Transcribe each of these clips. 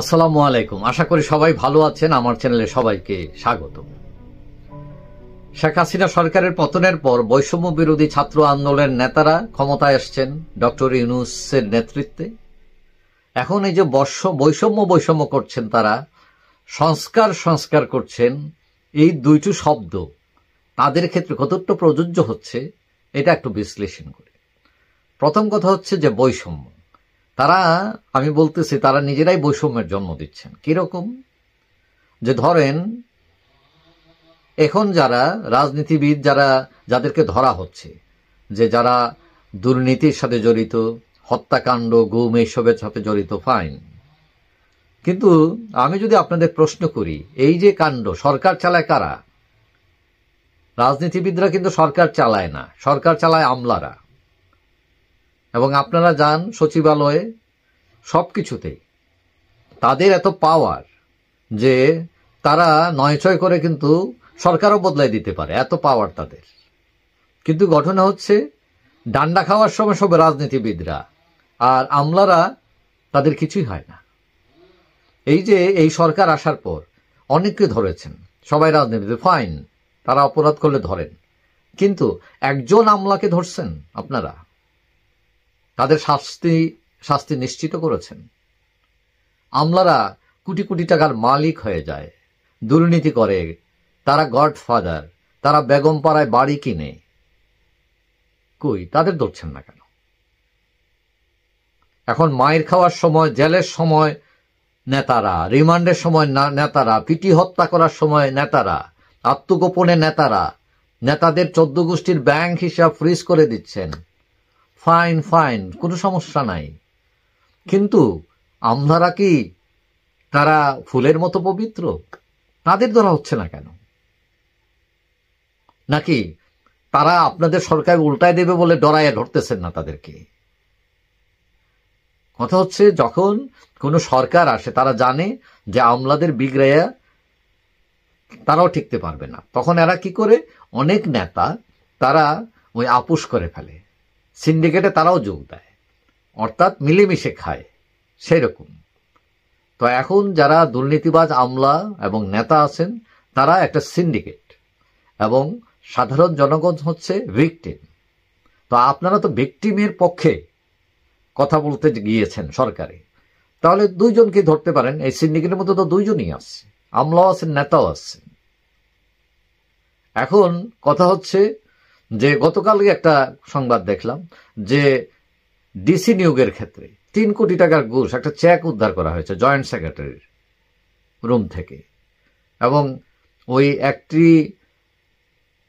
আসসালামু আলাইকুম আশা করি সবাই ভালো আছেন আমার চ্যানেলে সবাইকে স্বাগত শেখ হাসিনা সরকারের পতনের পর বৈষম্য বিরোধী ছাত্র আন্দোলনের নেতারা ক্ষমতায় এসছেন ডক্টর ইউনুসের নেতৃত্বে এখন এই যে বর্ষ বৈষম্য বৈষম্য করছেন তারা সংস্কার সংস্কার করছেন এই দুইটি শব্দ তাদের ক্ষেত্রে কতটা প্রযোজ্য হচ্ছে এটা একটু বিশ্লেষণ করি প্রথম কথা হচ্ছে যে বৈষম্য তারা আমি বলতেছি তারা নিজেরাই বৈষম্যের জন্ম দিচ্ছেন কীরকম যে ধরেন এখন যারা রাজনীতিবিদ যারা যাদেরকে ধরা হচ্ছে যে যারা দুর্নীতির সাথে জড়িত হত্যাকাণ্ড গুম এইসবের সাথে জড়িত ফাইন কিন্তু আমি যদি আপনাদের প্রশ্ন করি এই যে কাণ্ড সরকার চালায় কারা রাজনীতিবিদরা কিন্তু সরকার চালায় না সরকার চালায় আমলারা এবং আপনারা যান সচিবালয়ে সব কিছুতেই তাদের এত পাওয়ার যে তারা নয় ছয় করে কিন্তু সরকারও বদলাই দিতে পারে এত পাওয়ার তাদের কিন্তু ঘটনা হচ্ছে ডান্ডা খাওয়ার সময় সব রাজনীতিবিদরা আর আমলারা তাদের কিছুই হয় না এই যে এই সরকার আসার পর অনেককে ধরেছেন সবাই রাজনীতিতে ফাইন তারা অপরাধ করলে ধরেন কিন্তু একজন আমলাকে ধরছেন আপনারা তাদের শাস্তি শাস্তি নিশ্চিত করেছেন আমলারা কোটি কোটি টাকার মালিক হয়ে যায় দুর্নীতি করে তারা গডফাদার তারা বেগমপাড়ায় বাড়ি কিনে কই তাদের ধরছেন না কেন এখন মায়ের খাওয়ার সময় জেলের সময় নেতারা রিমান্ডের সময় নেতারা পিটি হত্যা করার সময় নেতারা আত্মগোপনে নেতারা নেতাদের চোদ্দ গোষ্ঠীর ব্যাংক হিসাব ফ্রিজ করে দিচ্ছেন ফাইন ফাইন কোনো সমস্যা নাই কিন্তু আমলারা কি তারা ফুলের মতো পবিত্র তাদের ধরা হচ্ছে না কেন নাকি তারা আপনাদের সরকার উল্টায় দেবে বলে ডরাইয়া ধরতেছেন না তাদেরকে কথা হচ্ছে যখন কোনো সরকার আসে তারা জানে যে আমলাদের বিগড়াইয়া তারাও ঠিকতে পারবে না তখন এরা কি করে অনেক নেতা তারা ওই আপুষ করে ফেলে সিন্ডিকেটে তারাও যোগ দেয় অর্থাৎ মিলেমিশে খায় সেই রকম তো এখন যারা দুর্নীতিবাজ আমলা এবং নেতা আছেন তারা একটা সিন্ডিকেট এবং সাধারণ জনগণ হচ্ছে ভিকটিম তো আপনারা তো ভিকটিমের পক্ষে কথা বলতে গিয়েছেন সরকারে তাহলে দুইজনকে ধরতে পারেন এই সিন্ডিকেটের মধ্যে তো দুইজনই আছে আমলাও আছেন নেতাও আছেন এখন কথা হচ্ছে যে গতকাল একটা সংবাদ দেখলাম যে ডিসি নিয়োগের ক্ষেত্রে তিন কোটি টাকার ঘুষ একটা চেক উদ্ধার করা হয়েছে জয়েন্ট সেক্রেটারির রুম থেকে এবং ওই একটি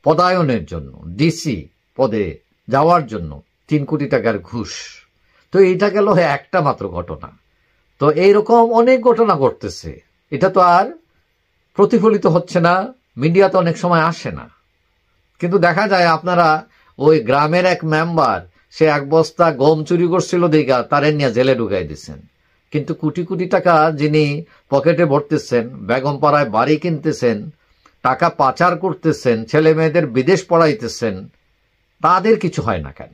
পদায়নের জন্য ডিসি পদে যাওয়ার জন্য তিন কোটি টাকার ঘুষ তো এটা গেল হ্যাঁ, একটা মাত্র ঘটনা তো এইরকম অনেক ঘটনা ঘটতেছে এটা তো আর প্রতিফলিত হচ্ছে না মিডিয়া তো অনেক সময় আসে না কিন্তু দেখা যায় আপনারা ওই গ্রামের এক মেম্বার সে এক বস্তা গম চুরি করছিল দিঘা তারে নিয়ে জেলে ঢুকাই দিচ্ছেন কিন্তু কোটি কোটি টাকা যিনি পকেটে ভরতেছেন বেগমপাড়ায় বাড়ি কিনতেছেন টাকা পাচার করতেছেন ছেলে মেয়েদের বিদেশ পড়াইতেছেন তাদের কিছু হয় না কেন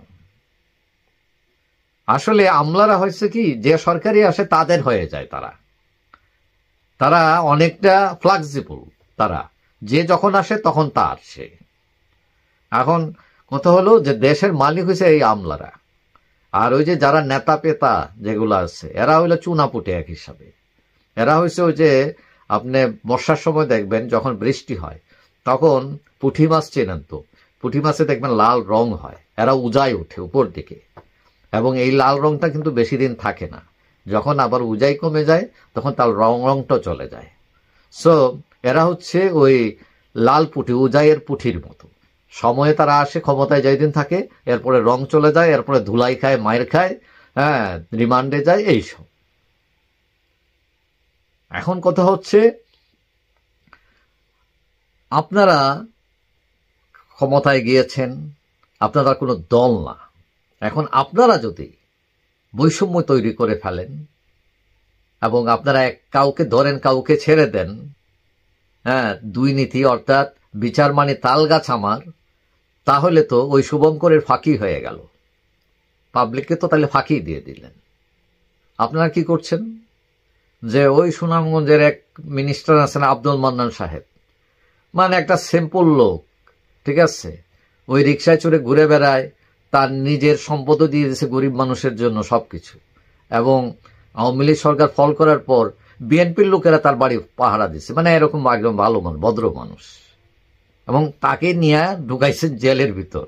আসলে আমলারা হয়েছে কি যে সরকারি আসে তাদের হয়ে যায় তারা তারা অনেকটা ফ্লাক্সিবল তারা যে যখন আসে তখন তার সে এখন কথা হলো যে দেশের মালিক হয়েছে এই আমলারা আর ওই যে যারা নেতা পেতা যেগুলো আছে এরা হইলো চুনাপুটে এক হিসাবে এরা হয়েছে ওই যে আপনি বর্ষার সময় দেখবেন যখন বৃষ্টি হয় তখন পুঁঠি মাছ চেনেন তো পুঁঠি মাছে দেখবেন লাল রং হয় এরা উজায় ওঠে উপর দিকে এবং এই লাল রংটা কিন্তু বেশি দিন থাকে না যখন আবার উজাই কমে যায় তখন তার রং রংটা চলে যায় সো এরা হচ্ছে ওই লাল পুঁটি উজাইয়ের পুঁঠির মতো সময়ে তারা আসে ক্ষমতায় যেদিন থাকে এরপরে রং চলে যায় এরপরে ধুলাই খায় মায়ের খায় হ্যাঁ রিমান্ডে যায় এইসব এখন কথা হচ্ছে আপনারা ক্ষমতায় গিয়েছেন আপনারা কোনো দল না এখন আপনারা যদি বৈষম্য তৈরি করে ফেলেন এবং আপনারা এক কাউকে ধরেন কাউকে ছেড়ে দেন হ্যাঁ দুই নীতি অর্থাৎ বিচার মানে তালগাছ আমার তাহলে তো ওই শুভঙ্করের ফাঁকি হয়ে গেল পাবলিককে তো তাহলে ফাঁকি দিয়ে দিলেন আপনারা কি করছেন যে ওই সুনামগঞ্জের এক মিনিস্টার আছেন আব্দুল মান্নান সাহেব মানে একটা সিম্পল লোক ঠিক আছে ওই রিক্সায় চড়ে ঘুরে বেড়ায় তার নিজের সম্পদও দিয়ে দিয়েছে গরিব মানুষের জন্য সব কিছু এবং আওয়ামী লীগ সরকার ফল করার পর বিএনপির লোকেরা তার বাড়ি পাহারা দিচ্ছে মানে এরকম একদম ভালো মানুষ ভদ্র মানুষ এবং তাকে নিয়ে ঢুকাইছে জেলের ভিতর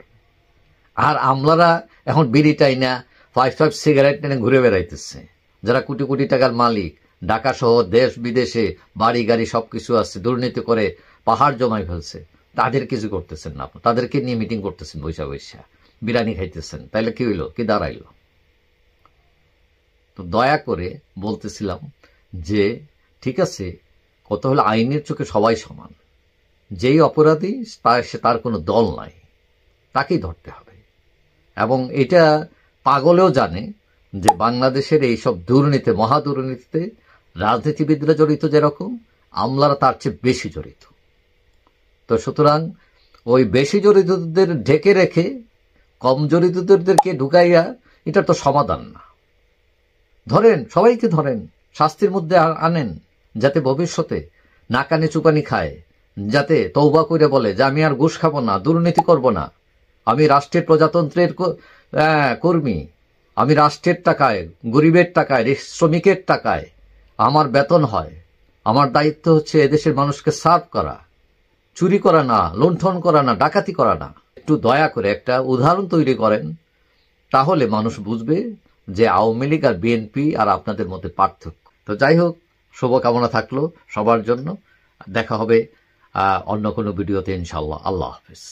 আর আমলারা এখন বিড়ি না ফাইভ ফাইভ সিগারেট নিয়ে ঘুরে বেড়াইতেছে যারা কোটি কোটি টাকার মালিক ঢাকা সহ দেশ বিদেশে বাড়ি গাড়ি সব কিছু আছে দুর্নীতি করে পাহাড় জমাই ফেলছে তাদের কিছু করতেছেন না আপনি তাদেরকে নিয়ে মিটিং করতেছেন বৈশা বৈশা বিরিয়ানি খাইতেছেন তাইলে কি হইল কি দাঁড়াইল তো দয়া করে বলতেছিলাম যে ঠিক আছে কত হলো আইনের চোখে সবাই সমান যেই অপরাধী সে তার কোনো দল নাই তাকেই ধরতে হবে এবং এটা পাগলেও জানে যে বাংলাদেশের এইসব দুর্নীতি মহা দুর্নীতিতে রাজনীতিবিদরা জড়িত যেরকম আমলারা তার চেয়ে বেশি জড়িত তো সুতরাং ওই বেশি জড়িতদের ঢেকে রেখে কম জড়িতদেরকে ঢুকাইয়া এটা তো সমাধান না ধরেন সবাইকে ধরেন শাস্তির মধ্যে আনেন যাতে ভবিষ্যতে নাকানি চুপানি খায় যাতে তৌবা করে বলে যে আমি আর ঘুষ খাবো না দুর্নীতি করব না আমি রাষ্ট্রের প্রজাতন্ত্রের কর্মী আমি রাষ্ট্রের টাকায় গরিবের টাকায় শ্রমিকের টাকায় আমার বেতন হয় আমার দায়িত্ব হচ্ছে এদেশের মানুষকে সার্ভ করা চুরি করা না লুণ্ঠন করা না ডাকাতি করা না একটু দয়া করে একটা উদাহরণ তৈরি করেন তাহলে মানুষ বুঝবে যে আওয়ামী লীগ আর বিএনপি আর আপনাদের মধ্যে পার্থক্য তো যাই হোক শুভকামনা থাকলো সবার জন্য দেখা হবে অন্য কোনো ভিডিওতে ইনশাল্লাহ আল্লাহ হাফিজ